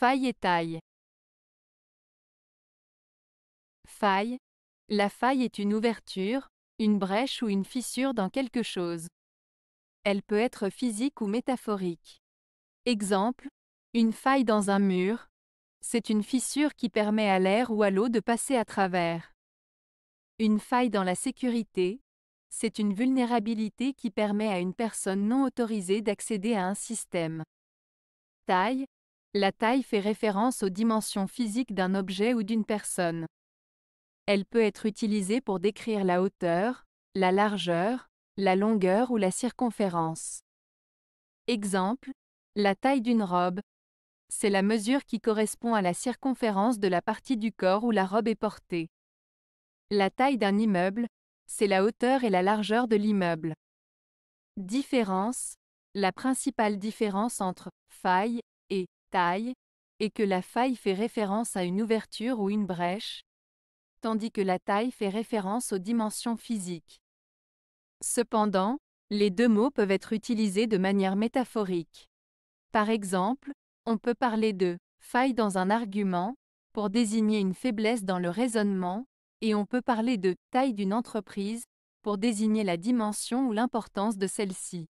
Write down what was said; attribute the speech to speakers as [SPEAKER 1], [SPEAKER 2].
[SPEAKER 1] Faille et taille.
[SPEAKER 2] Faille. La faille est une ouverture, une brèche ou une fissure dans quelque chose. Elle peut être physique ou métaphorique. Exemple, une faille dans un mur, c'est une fissure qui permet à l'air ou à l'eau de passer à travers. Une faille dans la sécurité, c'est une vulnérabilité qui permet à une personne non autorisée d'accéder à un système. Taille, la taille fait référence aux dimensions physiques d'un objet ou d'une personne. Elle peut être utilisée pour décrire la hauteur, la largeur, la longueur ou la circonférence. Exemple, la taille d'une robe. C'est la mesure qui correspond à la circonférence de la partie du corps où la robe est portée. La taille d'un immeuble, c'est la hauteur et la largeur de l'immeuble. Différence. La principale différence entre faille taille, et que la faille fait référence à une ouverture ou une brèche, tandis que la taille fait référence aux dimensions physiques. Cependant, les deux mots peuvent être utilisés de manière métaphorique. Par exemple, on peut parler de faille dans un argument pour désigner une faiblesse dans le raisonnement, et on peut parler de taille d'une entreprise pour désigner la dimension
[SPEAKER 1] ou l'importance de celle-ci.